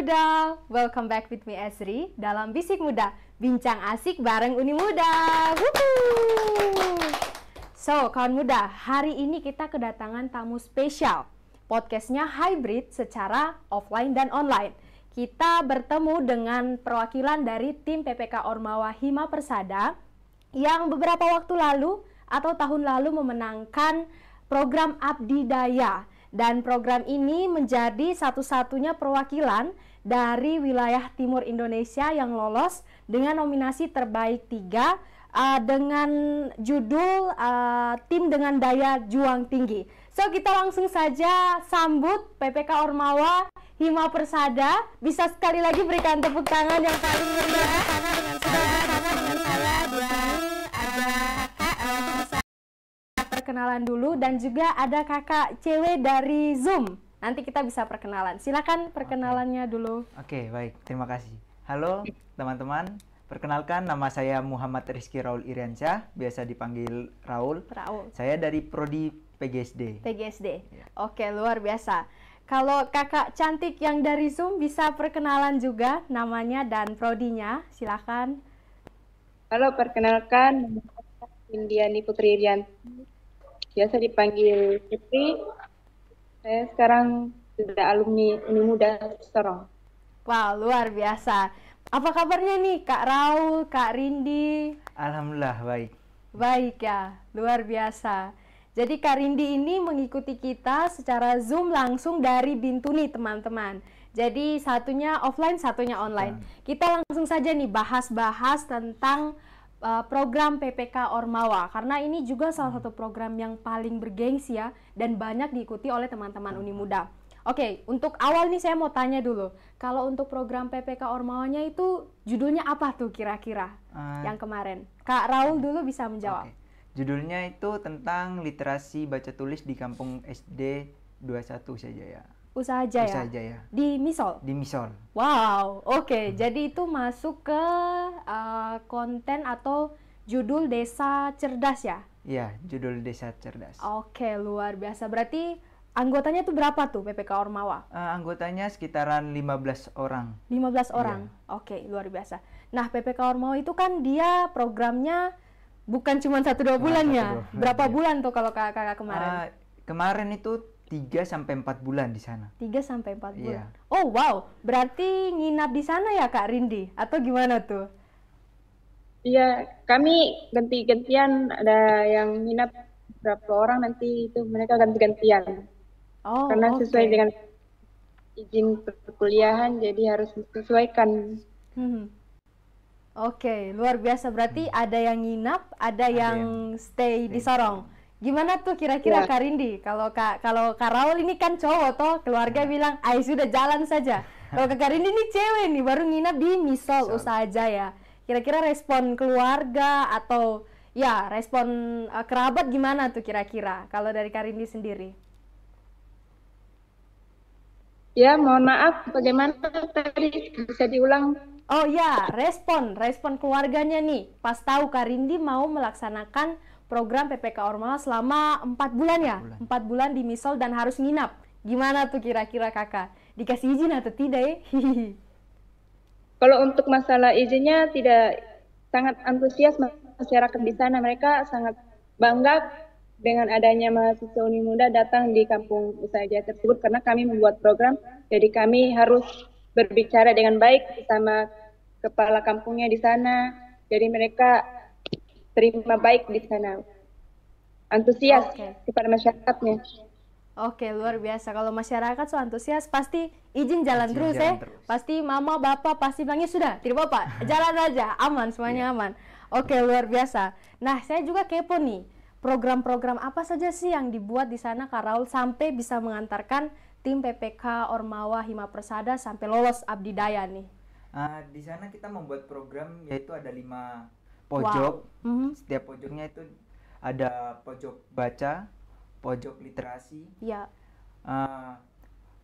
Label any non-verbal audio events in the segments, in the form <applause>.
Muda. Welcome back with me Esri dalam Bisik Muda, bincang asik bareng Uni Muda. So, kawan muda, hari ini kita kedatangan tamu spesial. Podcastnya hybrid secara offline dan online. Kita bertemu dengan perwakilan dari tim PPK Ormawa Hima Persada yang beberapa waktu lalu atau tahun lalu memenangkan program Abdi Daya dan program ini menjadi satu-satunya perwakilan dari wilayah timur Indonesia yang lolos dengan nominasi terbaik tiga uh, dengan judul uh, tim dengan daya juang tinggi. So kita langsung saja sambut PPK Ormawa Hima Persada. Bisa sekali lagi berikan tepuk tangan yang paling meriah. dengan saya, dengan saya, perkenalan dulu dan juga ada kakak cewek dari Zoom nanti kita bisa perkenalan. Silakan perkenalannya okay. dulu. Oke, okay, baik. Terima kasih. Halo teman-teman. Perkenalkan nama saya Muhammad Rizky Raul Iriansyah, biasa dipanggil Raul. Raul. Saya dari prodi PGSD. PGSD. Yeah. Oke, luar biasa. Kalau kakak cantik yang dari Zoom bisa perkenalan juga namanya dan prodinya, silakan. Halo, perkenalkan Indiani Putri Irianti. Biasa dipanggil Putri. Saya sekarang sudah alumni Uni Muda Sorong. Wah, wow, luar biasa. Apa kabarnya nih Kak Raul, Kak Rindi? Alhamdulillah baik. Baik ya, luar biasa. Jadi Kak Rindi ini mengikuti kita secara Zoom langsung dari Bintuni teman-teman. Jadi satunya offline, satunya online. Kita langsung saja nih bahas-bahas tentang Eh, program PPK Ormawa karena ini juga salah satu program yang paling bergengsi ya dan banyak diikuti oleh teman-teman Uni Muda. Oke, untuk awal nih saya mau tanya dulu, kalau untuk program PPK Ormawanya itu judulnya apa tuh kira-kira uh, yang kemarin? Kak Raul dulu bisa menjawab. Okay. Judulnya itu tentang literasi baca tulis di kampung SD 21 saja ya. Usaha Jaya. Usaha Jaya. Ya. Di Misol. Di Misol. Wow, oke. Okay. Hmm. Jadi itu masuk ke uh, konten atau judul Desa Cerdas ya? Iya, judul Desa Cerdas. Oke, okay, luar biasa. Berarti anggotanya tuh berapa tuh PPK Ormawa? Uh, anggotanya sekitaran 15 orang. 15 iya. orang. Yeah. Oke, okay, luar biasa. Nah, PPK Ormawa itu kan dia programnya bukan cuma satu dua bulan ya. Berapa iya. bulan tuh kalau kakak kemarin? Uh, kemarin itu tiga sampai empat bulan di sana. tiga sampai empat iya. bulan. Yeah. Oh, wow. Berarti nginap di sana ya Kak Rindi atau gimana tuh? Iya, kami ganti-gantian ada yang nginap berapa orang nanti itu mereka ganti-gantian. Oh, Karena okay. sesuai dengan izin perkuliahan jadi harus disesuaikan. Hmm. Oke, okay, luar biasa. Berarti hmm. ada yang nginap, ada, ada yang, yang stay, stay di Sorong. Gimana tuh kira-kira ya. Kak Rindi? Kalau Kak kalau Kak Raul ini kan cowok toh, keluarga ya. bilang, "Ai sudah jalan saja." Kalau Kak Rindi ini cewek nih, baru nginap di misol so. usaha ya Kira-kira respon keluarga atau ya respon uh, kerabat gimana tuh kira-kira kalau dari Kak sendiri? Ya, mohon maaf bagaimana tadi bisa diulang Oh ya, respon, respon keluarganya nih. Pas tahu Karindi mau melaksanakan program PPK Ormas selama 4 bulan ya? 4 bulan, 4 bulan di Misol dan harus nginap. Gimana tuh kira-kira kakak? Dikasih izin atau tidak ya? <laughs> Kalau untuk masalah izinnya tidak sangat antusias masyarakat di sana. Mereka sangat bangga dengan adanya mahasiswa Uni Muda datang di kampung usaha jaya tersebut karena kami membuat program jadi kami harus berbicara dengan baik sama kepala kampungnya di sana jadi mereka diterima baik di sana antusias okay. kepada masyarakatnya Oke, luar biasa. Kalau masyarakat so antusias pasti izin jalan izin terus ya. Eh. Pasti mama, bapak pasti bilangnya sudah, tidak apa-apa. Jalan aja, aman semuanya yeah. aman. Oke, luar biasa. Nah, saya juga kepo nih. Program-program apa saja sih yang dibuat di sana Raul, sampai bisa mengantarkan tim PPK Ormawa Hima Persada sampai lolos Abdidaya nih? Uh, di sana kita membuat program yaitu ada lima pojok. Wow. Mm -hmm. Setiap pojoknya itu ada pojok baca, pojok literasi, ya. uh,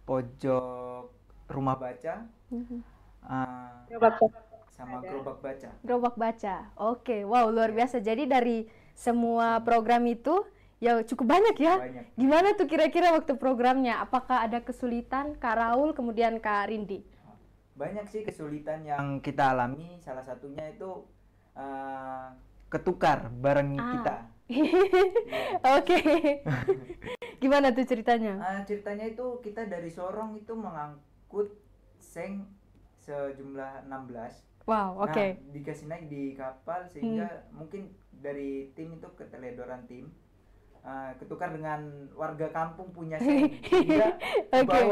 pojok rumah baca, mm -hmm. uh, sama gerobak baca. Gerobak baca, oke, okay. wow luar iya. biasa. Jadi dari semua program itu ya cukup banyak ya. Banyak. Gimana tuh kira-kira waktu programnya? Apakah ada kesulitan Kak Raul kemudian Kak Rindi? Banyak sih kesulitan yang kita alami. Salah satunya itu uh, ketukar bareng ah. kita. <laughs> Oke. <laughs> Gimana tuh ceritanya? Uh, ceritanya itu kita dari Sorong itu mengangkut seng sejumlah 16. Wow, nah, oke. Okay. Nah, dikasih naik di kapal sehingga hmm. mungkin dari tim itu keteledoran tim. Uh, ketukar dengan warga kampung punya seng. <laughs> Oke. okay.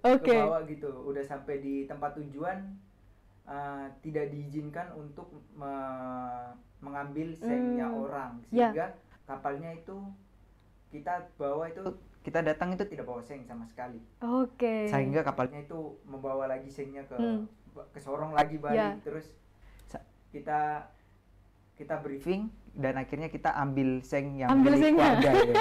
okay. gitu. Udah sampai di tempat tujuan uh, tidak diizinkan untuk me mengambil hmm. sengnya hmm. orang ya. sehingga yeah. kapalnya itu kita bawa itu kita datang itu tidak bawa seng sama sekali. Oke. Okay. Sehingga kapalnya itu membawa lagi sengnya ke hmm. ke Sorong lagi balik yeah. terus kita kita briefing dan akhirnya kita ambil seng yang ambil sengnya. keluarga ya. <laughs> ya.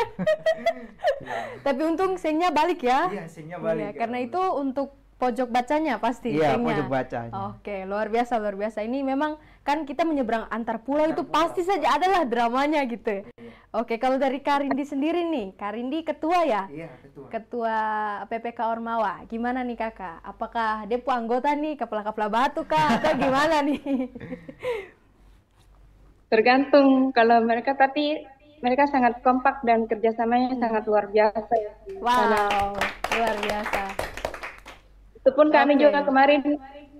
Tapi untung sengnya balik ya. Iya, sengnya balik. Iya, ya, ya. karena itu untuk pojok bacanya pasti iya kayaknya. pojok bacanya oke luar biasa luar biasa ini memang kan kita menyeberang antar pulau itu pasti saja adalah dramanya gitu oke kalau dari Karindi sendiri nih Karindi ketua ya iya ketua ketua PPK Ormawa gimana nih kakak apakah depo anggota nih kepala kepala batu kak atau gimana nih <laughs> tergantung kalau mereka tapi mereka sangat kompak dan kerjasamanya sangat luar biasa ya wow Karena... luar biasa pun kami okay. juga kemarin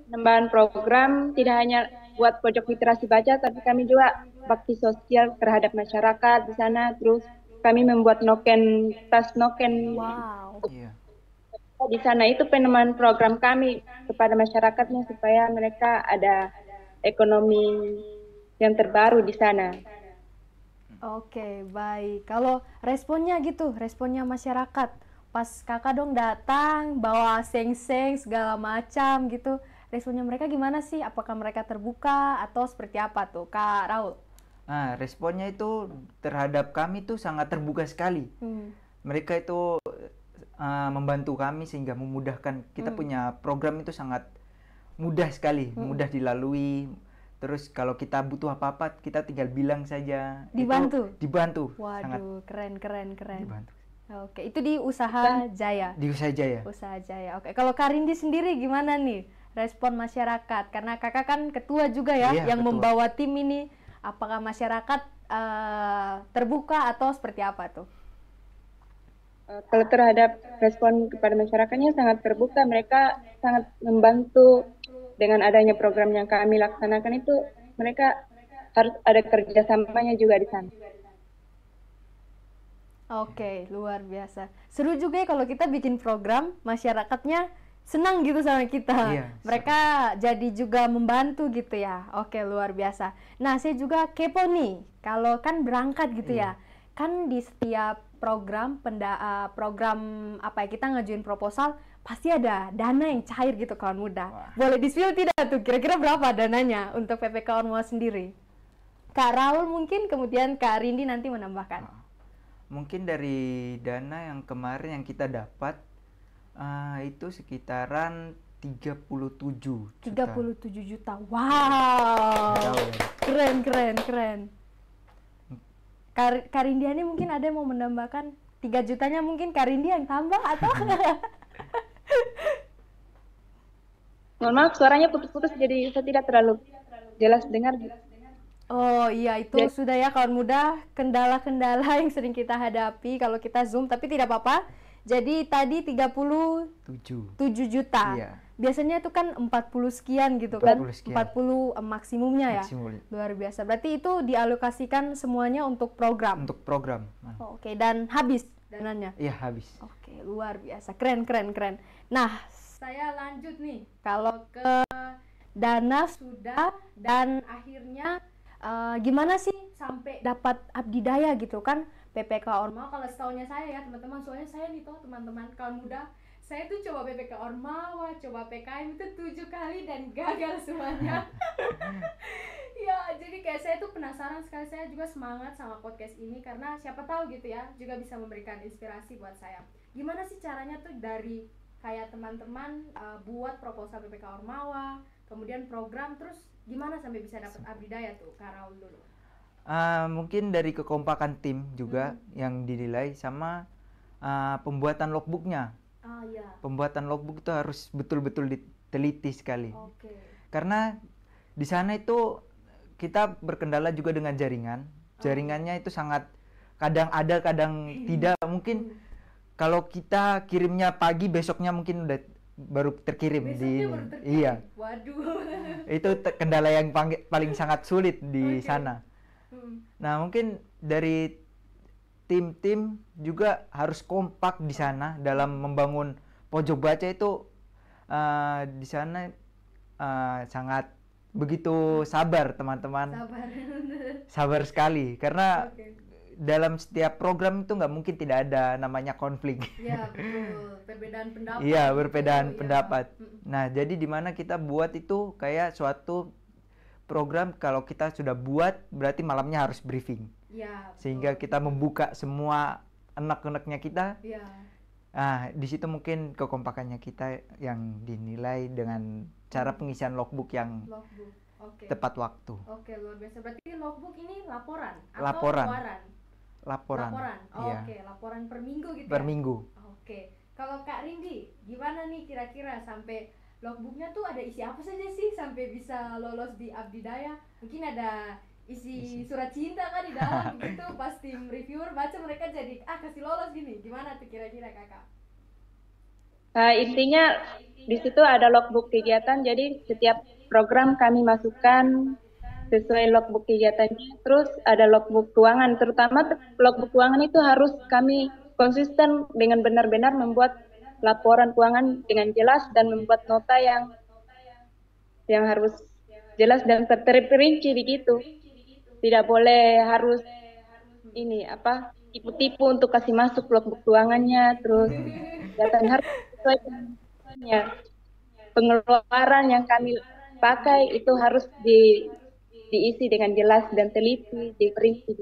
penambahan program tidak hanya buat pojok literasi baca, tapi kami juga bakti sosial terhadap masyarakat di sana. Terus kami membuat noken tas noken. Wow. Yeah. Di sana itu penemuan program kami kepada masyarakatnya supaya mereka ada ekonomi yang terbaru di sana. Oke, okay, baik. Kalau responnya gitu, responnya masyarakat pas kakak dong datang bawa seng-seng segala macam gitu responnya mereka gimana sih apakah mereka terbuka atau seperti apa tuh kak Raul nah responnya itu terhadap kami tuh sangat terbuka sekali hmm. mereka itu uh, membantu kami sehingga memudahkan kita hmm. punya program itu sangat mudah sekali hmm. mudah dilalui Terus kalau kita butuh apa-apa, kita tinggal bilang saja. Dibantu. Itu dibantu. Waduh, sangat keren keren keren. Dibantu. Oke, itu di usaha Dan, jaya. Di usaha jaya. Usaha jaya. Oke, kalau Karindi sendiri gimana nih respon masyarakat? Karena kakak kan ketua juga ya, iya, yang ketua. membawa tim ini. Apakah masyarakat uh, terbuka atau seperti apa tuh? Eh, kalau terhadap respon kepada masyarakatnya sangat terbuka, mereka sangat membantu dengan adanya program yang kami laksanakan itu. Mereka harus ada kerjasamanya juga di sana. Oke, okay, luar biasa. Seru juga ya kalau kita bikin program masyarakatnya senang gitu sama kita. Iya, Mereka seru. jadi juga membantu gitu ya. Oke, luar biasa. Nah, saya juga kepo nih. Kalau kan berangkat gitu ya. iya. ya. Kan di setiap program penda eh, program apa ya kita ngajuin proposal pasti ada dana yang cair gitu kawan muda. Wah. Boleh di-spill tidak tuh? Kira-kira berapa dananya untuk PPK Ormawa sendiri? Kak Raul mungkin kemudian Kak Rindi nanti menambahkan. Wah mungkin dari dana yang kemarin yang kita dapat uh, itu sekitaran 37 puluh tujuh juta. Wow. Ya. Keren keren keren. Hmm. Kar Karindia ini mungkin ada yang mau menambahkan tiga jutanya mungkin Karindia yang tambah atau hmm. Mohon maaf suaranya putus-putus jadi saya tidak terlalu jelas dengar Oh iya itu Jadi, sudah ya kawan muda kendala-kendala <laughs> yang sering kita hadapi kalau kita zoom tapi tidak apa-apa. Jadi tadi 37 7 juta. Iya. Biasanya itu kan 40 sekian gitu 40 kan. Sekian. 40 eh, maksimumnya ya. Maksimum. ya. Luar biasa. Berarti itu dialokasikan semuanya untuk program. Untuk program. Oh, Oke okay. dan habis dananya. Iya, habis. Oke, okay, luar biasa. Keren keren keren. Nah, saya lanjut nih kalau ke dana sudah dan akhirnya uh, gimana sih sampai dapat abdi daya gitu kan PPK Orma kalau setahunya saya ya teman-teman soalnya saya nih tuh teman-teman kalau muda saya tuh coba PPK Ormawa, coba PKM itu tujuh kali dan gagal semuanya. <laughs> ya, jadi kayak saya tuh penasaran sekali. Saya juga semangat sama podcast ini karena siapa tahu gitu ya, juga bisa memberikan inspirasi buat saya. Gimana sih caranya tuh dari kayak teman-teman uh, buat proposal PPK Ormawa, kemudian program terus gimana sampai bisa dapat abdidaya tuh Karaul dulu uh, mungkin dari kekompakan tim juga hmm. yang dinilai sama uh, pembuatan logbooknya ah, iya. pembuatan logbook itu harus betul-betul diteliti sekali okay. karena di sana itu kita berkendala juga dengan jaringan oh. jaringannya itu sangat kadang ada kadang <laughs> tidak mungkin hmm. kalau kita kirimnya pagi besoknya mungkin udah baru terkirim Besoknya di Baru terkirim. Iya. Waduh. <laughs> Itu kendala yang paling sangat sulit di okay. sana. Hmm. Nah, mungkin dari tim-tim juga harus kompak di sana dalam membangun pojok baca itu uh, di sana uh, sangat begitu sabar teman-teman. Sabar. <laughs> sabar sekali karena okay dalam setiap program itu nggak mungkin tidak ada namanya konflik. Iya perbedaan pendapat. Iya gitu, perbedaan ya. pendapat. Nah jadi di mana kita buat itu kayak suatu program kalau kita sudah buat berarti malamnya harus briefing. Iya. Sehingga kita membuka semua anak-anaknya kita. Iya. Nah di situ mungkin kekompakannya kita yang dinilai dengan cara pengisian logbook yang. Logbook. Okay. tepat waktu. Oke okay, luar biasa. Berarti logbook ini laporan atau laporan. laporan? laporan. Laporan. Oh, ya. Oke, okay. laporan per minggu gitu. Ya? Per ya? Oke. Okay. Kalau Kak Rindi, gimana nih kira-kira sampai logbooknya tuh ada isi apa saja sih sampai bisa lolos di Abdi Daya? Mungkin ada isi, surat cinta kan di dalam <laughs> gitu pas tim reviewer baca mereka jadi ah kasih lolos gini. Gimana tuh kira-kira Kakak? Uh, eh, intinya di situ ada logbook kegiatan jadi setiap program kami masukkan sesuai logbook kegiatannya. Terus ada logbook keuangan, terutama logbook keuangan itu harus kami konsisten dengan benar-benar membuat laporan keuangan dengan jelas dan membuat nota yang yang harus jelas dan terperinci begitu. Tidak boleh harus ini apa tipu-tipu untuk kasih masuk logbook keuangannya terus kegiatan harus sesuai dengan pengeluaran yang kami pakai itu harus di diisi dengan jelas dan teliti, diperinci.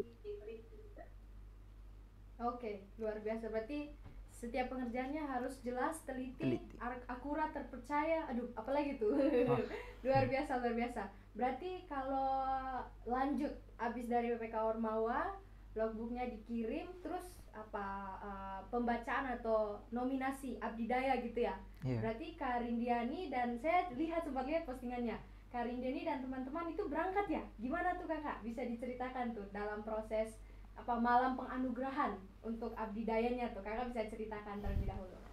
Oke, luar biasa. Berarti setiap pengerjaannya harus jelas, teliti, teliti. akurat, terpercaya. Aduh, apalagi itu Oh. <laughs> luar biasa, luar biasa. Berarti kalau lanjut habis dari PPK Ormawa, logbooknya dikirim terus apa uh, pembacaan atau nominasi abdidaya gitu ya. Yeah. Berarti Karindiani dan saya lihat sempat lihat postingannya Karindeni dan teman-teman itu berangkat ya? Gimana tuh kakak? Bisa diceritakan tuh dalam proses apa malam penganugerahan untuk abdi dayanya tuh kakak bisa ceritakan terlebih dahulu. Uh,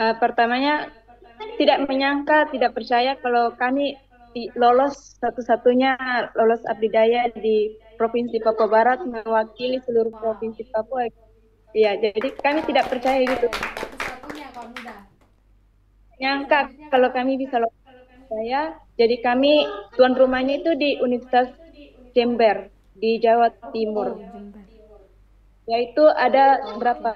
eh, pertamanya, pertamanya tidak menyangka, tidak percaya kalau kami lolos satu-satunya lolos abdi daya di provinsi Papua Barat mewakili seluruh provinsi Papua. Iya, jadi kami tidak percaya gitu. Nyangka kalau kami bisa lolos saya. Jadi kami tuan rumahnya itu di Universitas Jember di Jawa Timur. Oh, Yaitu ada berapa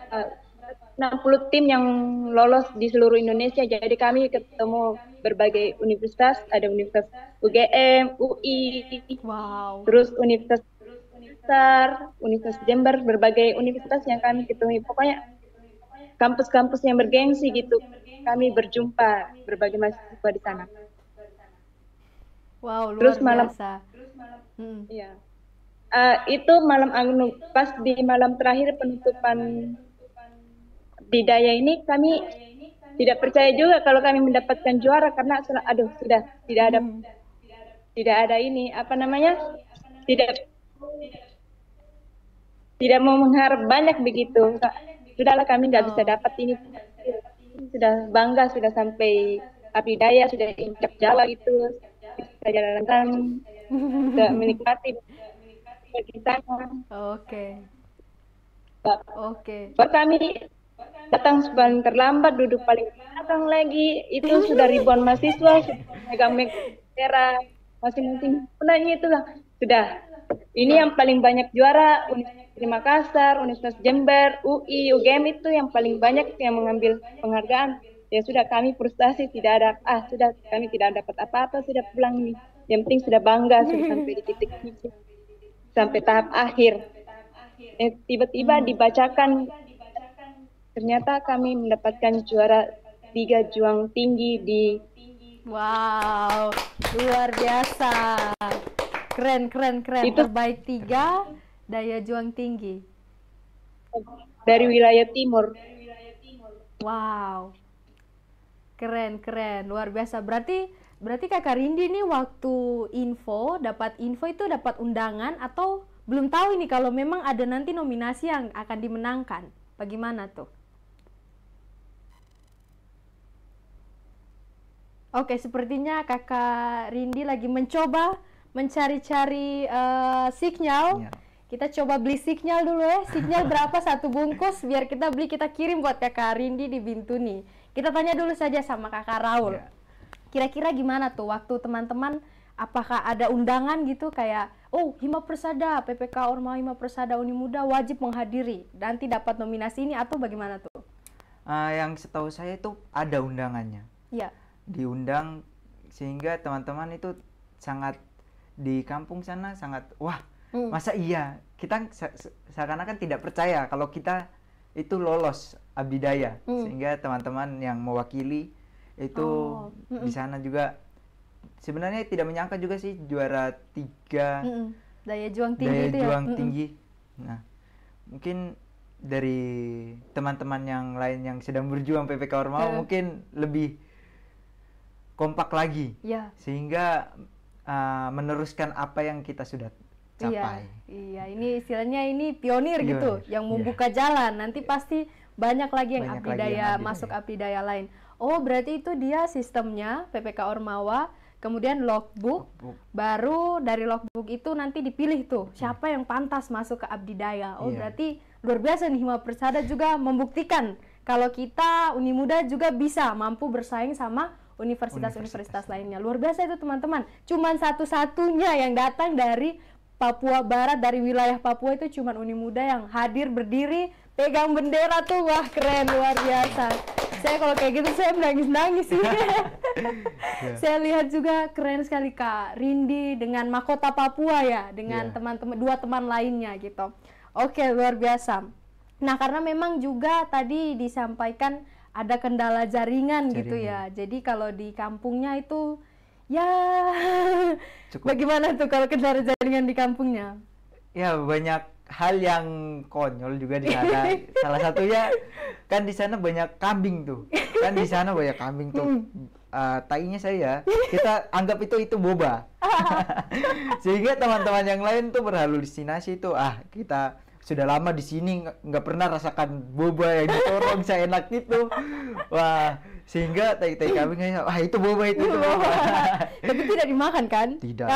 60 tim yang lolos di seluruh Indonesia. Jadi kami ketemu berbagai universitas, ada Universitas UGM, UI, wow. terus Universitas Besar, Universitas Jember, berbagai universitas yang kami ketemu. Pokoknya kampus-kampus yang bergengsi gitu. Kami berjumpa berbagai mahasiswa di sana. Wow, luar Terus malam, biasa. Terus malam, hmm. ya. Uh, itu malam anu pas di malam terakhir penutupan bidaya ini kami tidak percaya juga kalau kami mendapatkan juara karena aduh sudah tidak ada hmm. tidak ada ini apa namanya tidak tidak mau mengharap banyak begitu sudahlah kami tidak bisa oh. dapat ini sudah bangga sudah sampai api abidaya sudah injak jawa gitu jalan jalan nggak menikmati bagi sana oke oke buat kami datang sebulan terlambat duduk paling belakang lagi itu sudah ribuan mahasiswa megang merah masing-masing punanya itulah sudah ini yang paling banyak juara Universitas Makassar, Universitas Jember, UI, UGM itu yang paling banyak yang mengambil penghargaan ya sudah kami frustasi tidak ada ah sudah kami tidak dapat apa-apa sudah pulang nih yang penting sudah bangga sudah <laughs> sampai di titik itu sampai tahap akhir eh, tiba-tiba hmm. dibacakan ternyata kami mendapatkan juara tiga juang tinggi di wow luar biasa keren keren keren itu, terbaik tiga daya juang tinggi dari wilayah timur wow Keren, keren. Luar biasa. Berarti berarti Kakak Rindi nih waktu info, dapat info itu dapat undangan atau belum tahu ini kalau memang ada nanti nominasi yang akan dimenangkan. Bagaimana tuh? Oke, sepertinya Kakak Rindi lagi mencoba mencari-cari uh, signal. Iya. kita coba beli signal dulu ya. Signal berapa <laughs> satu bungkus biar kita beli kita kirim buat Kakak Rindi di Bintuni. Kita tanya dulu saja sama Kakak Raul. Iya. Kira-kira gimana tuh waktu teman-teman apakah ada undangan gitu kayak oh Hima Persada, PPK Orma Hima Persada Uni Muda wajib menghadiri dan tidak dapat nominasi ini atau bagaimana tuh? Uh, yang setahu saya itu ada undangannya. ya. Diundang sehingga teman-teman itu sangat di kampung sana sangat wah hmm. masa iya kita seakan-akan tidak percaya kalau kita itu lolos abdidaya hmm. sehingga teman-teman yang mewakili itu oh. hmm. di sana juga sebenarnya tidak menyangka juga sih juara tiga hmm. daya juang tinggi daya itu ya? juang ya? tinggi nah mungkin dari teman-teman yang lain yang sedang berjuang PPK Ormawa hmm. mungkin lebih kompak lagi yeah. sehingga uh, meneruskan apa yang kita sudah capai. Iya, iya, ini istilahnya ini pionir gitu yang iya. membuka yeah. jalan. Nanti pasti banyak lagi yang banyak lagi yang masuk abdidaya lain. Oh, berarti itu dia sistemnya PPK Ormawa, kemudian logbook, logbook. baru dari logbook itu nanti dipilih tuh siapa yang pantas masuk ke abdidaya. Oh, yeah. berarti luar biasa nih Hima Persada juga membuktikan kalau kita Uni Muda juga bisa mampu bersaing sama universitas-universitas lainnya. Luar biasa itu teman-teman. Cuman satu-satunya yang datang dari Papua Barat dari wilayah Papua itu cuma Uni Muda yang hadir berdiri pegang bendera tuh wah keren luar biasa saya kalau kayak gitu saya menangis-nangis sih <laughs> yeah. saya lihat juga keren sekali Kak Rindi dengan mahkota Papua ya dengan ya. teman-teman dua teman lainnya gitu oke luar biasa nah karena memang juga tadi disampaikan ada kendala jaringan, gitu jaringan. gitu ya jadi kalau di kampungnya itu ya Cukup. bagaimana tuh kalau kendala jaringan di kampungnya ya banyak hal yang konyol juga di sana <laughs> salah satunya kan di sana banyak kambing tuh kan di sana banyak kambing tuh hmm uh, tainya saya kita anggap itu itu boba <laughs> sehingga teman-teman yang lain tuh berhalusinasi itu ah kita sudah lama di sini nggak pernah rasakan boba yang ditorong seenak itu wah sehingga tai tai kambing ah itu boba itu, itu iya, boba. tapi tidak dimakan kan tidak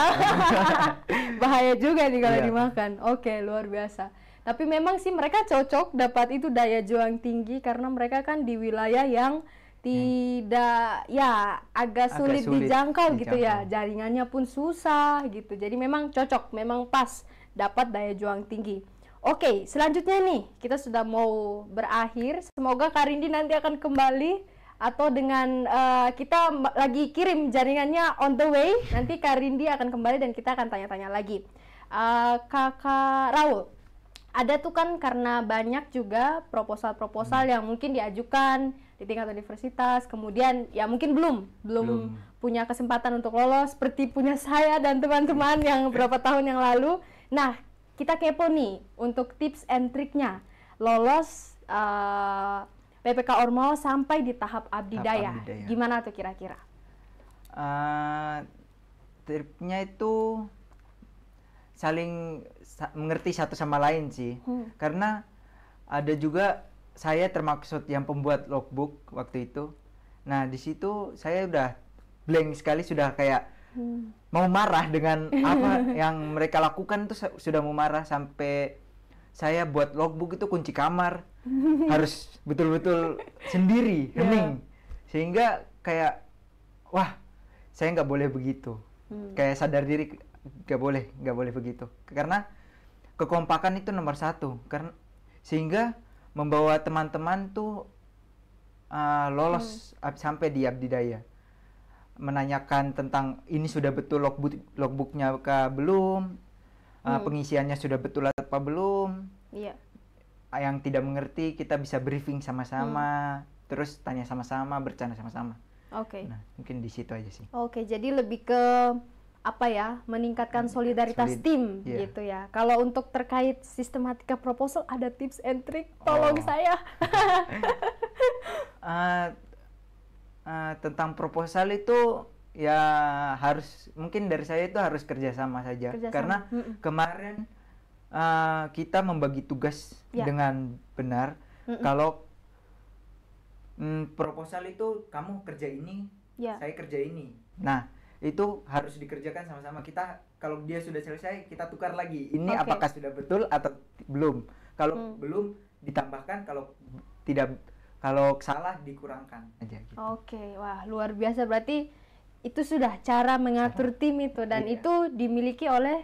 <laughs> bahaya juga nih kalau yeah. dimakan oke okay, luar biasa tapi memang sih mereka cocok dapat itu daya juang tinggi karena mereka kan di wilayah yang tidak hmm. ya agak sulit, sulit dijangkau, dijangkau gitu ya jaringannya pun susah gitu jadi memang cocok memang pas dapat daya juang tinggi Oke, selanjutnya nih kita sudah mau berakhir. Semoga Karindi nanti akan kembali atau dengan uh, kita lagi kirim jaringannya on the way nanti Kak Rindi akan kembali dan kita akan tanya-tanya lagi uh, Kakak Raul ada tuh kan karena banyak juga proposal-proposal yang mungkin diajukan di tingkat universitas, kemudian ya mungkin belum, belum belum punya kesempatan untuk lolos seperti punya saya dan teman-teman <laughs> yang beberapa tahun yang lalu. Nah, kita kepo nih untuk tips and triknya lolos uh, PPK Ormo sampai di tahap abdi daya. Gimana tuh kira-kira? Uh, tripnya itu saling sa mengerti satu sama lain sih. Hmm. Karena ada juga saya termaksud yang pembuat logbook waktu itu. Nah, di situ saya udah blank sekali sudah kayak hmm. mau marah dengan <laughs> apa yang mereka lakukan tuh sudah mau marah sampai saya buat logbook itu kunci kamar harus betul-betul sendiri yeah. Iya. sehingga kayak wah saya nggak boleh begitu hmm. kayak sadar diri nggak boleh nggak boleh begitu karena kekompakan itu nomor satu karena sehingga membawa teman-teman tuh uh, lolos hmm. sampai di abdidaya menanyakan tentang ini sudah betul logbook logbooknya ke belum ah, hmm. uh, pengisiannya sudah betul apa belum yeah yang tidak mengerti kita bisa briefing sama-sama, hmm. terus tanya sama-sama, bercanda sama-sama. Oke. Okay. Nah, mungkin di situ aja sih. Oke, okay, jadi lebih ke apa ya meningkatkan solidaritas Solid, tim yeah. gitu ya. Kalau untuk terkait sistematika proposal ada tips and trick, tolong oh. saya. uh, <laughs> uh, tentang proposal itu ya harus mungkin dari saya itu harus kerjasama saja kerjasama. karena mm -mm. kemarin uh, kita membagi tugas ya. dengan benar. Mm -mm. Kalau mm, proposal itu kamu kerja ini, ya. saya kerja ini. Nah, itu harus dikerjakan sama-sama. Kita kalau dia sudah selesai, kita tukar lagi. Ini okay. apakah sudah betul atau belum? Kalau mm. belum ditambahkan, kalau tidak kalau salah dikurangkan aja gitu. Oke, okay. wah luar biasa berarti itu sudah cara mengatur tim itu dan iya. itu dimiliki oleh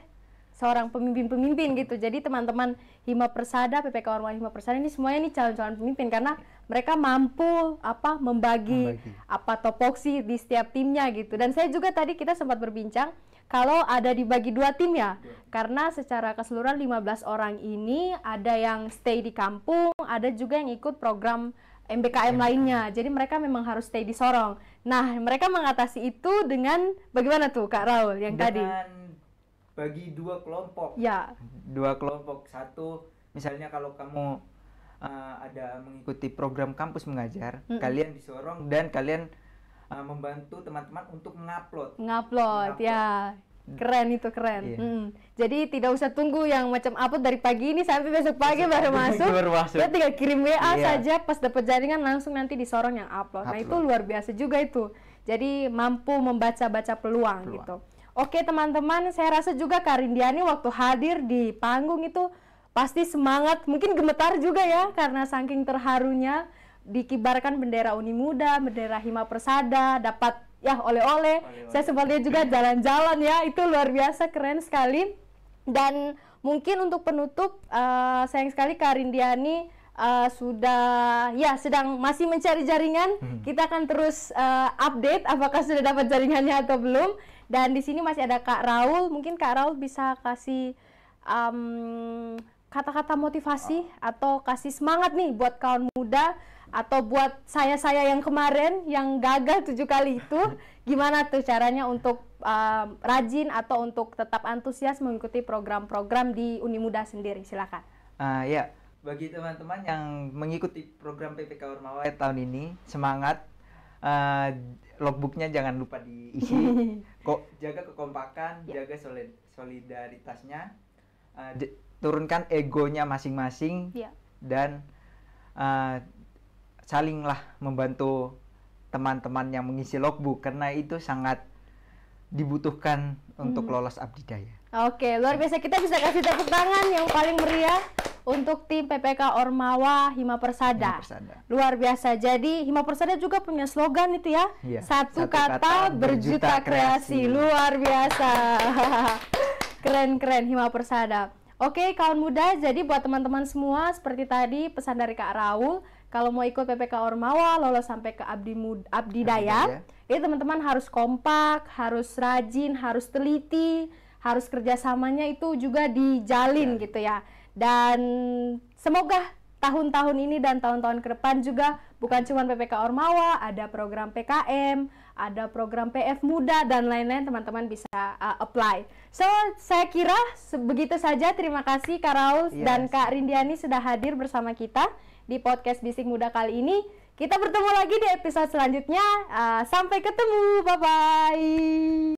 seorang pemimpin-pemimpin gitu. Jadi teman-teman Hima Persada, PPK Ormas Hima Persada ini semuanya ini calon-calon pemimpin karena mereka mampu apa membagi, membagi apa topoksi di setiap timnya gitu. Dan saya juga tadi kita sempat berbincang kalau ada dibagi dua tim ya, karena secara keseluruhan 15 orang ini ada yang stay di kampung, ada juga yang ikut program MBKM lainnya. Jadi mereka memang harus stay di Sorong. Nah, mereka mengatasi itu dengan bagaimana tuh Kak Raul yang dengan tadi? bagi dua kelompok. Ya. Dua kelompok. Satu misalnya kalau kamu uh, ada mengikuti program kampus mengajar, mm -mm. kalian disorong dan kalian uh, membantu teman-teman untuk mengupload. Mengupload, ya. Keren itu keren. Yeah. Mm. Jadi tidak usah tunggu yang macam upload dari pagi ini sampai besok pagi besok baru, masuk. baru masuk. Ya tinggal kirim WA yeah. saja pas dapat jaringan langsung nanti disorong yang upload. upload. Nah, itu luar biasa juga itu. Jadi mampu membaca-baca peluang, peluang gitu. Oke teman-teman, saya rasa juga Karindiani waktu hadir di panggung itu pasti semangat, mungkin gemetar juga ya karena saking terharunya dikibarkan bendera Uni Muda, bendera Hima Persada, dapat ya oleh-oleh. Saya sebaliknya juga jalan-jalan ya, itu luar biasa keren sekali. Dan mungkin untuk penutup, uh, sayang sekali Karindiani uh, eh, sudah ya sedang masih mencari jaringan. Hmm. Kita akan terus uh, update apakah sudah dapat jaringannya atau belum. Dan di sini masih ada Kak Raul. Mungkin Kak Raul bisa kasih um, kata-kata motivasi atau kasih semangat nih buat kawan muda atau buat saya-saya yang kemarin yang gagal tujuh kali itu <laughs> gimana tuh caranya untuk um, rajin atau untuk tetap antusias mengikuti program-program di Unimuda sendiri silakan uh, ya bagi teman-teman yang mengikuti program PPK Ormawa tahun ini semangat uh, logbooknya jangan lupa diisi <laughs> kok jaga kekompakan yeah. jaga solid solidaritasnya uh, turunkan egonya masing-masing yeah. dan uh, salinglah membantu teman-teman yang mengisi logbook karena itu sangat dibutuhkan untuk hmm. lolos abdi oke Oke, luar biasa. Kita bisa kasih tepuk tangan yang paling meriah untuk tim PPK Ormawa Hima Persada. Hima Persada. Luar biasa. Jadi Hima Persada juga punya slogan itu ya. ya. Satu, Satu kata, kata berjuta, berjuta kreasi. kreasi. Luar biasa. Keren-keren <laughs> Hima Persada. Oke, kawan muda, jadi buat teman-teman semua seperti tadi pesan dari Kak Raul, kalau mau ikut PPK Ormawa lolos sampai ke Abdi Mud, Abdi Daya, ya teman-teman harus kompak, harus rajin, harus teliti, harus kerjasamanya itu juga dijalin ya. gitu ya. Dan semoga tahun-tahun ini dan tahun-tahun ke depan juga bukan cuma PPK Ormawa, ada program PKM, ada program PF Muda dan lain-lain teman-teman bisa uh, apply. So, saya kira begitu saja. Terima kasih Kak Raul yes. dan Kak Rindiani sudah hadir bersama kita di podcast Bisik Muda kali ini. Kita bertemu lagi di episode selanjutnya. Uh, sampai ketemu. Bye bye.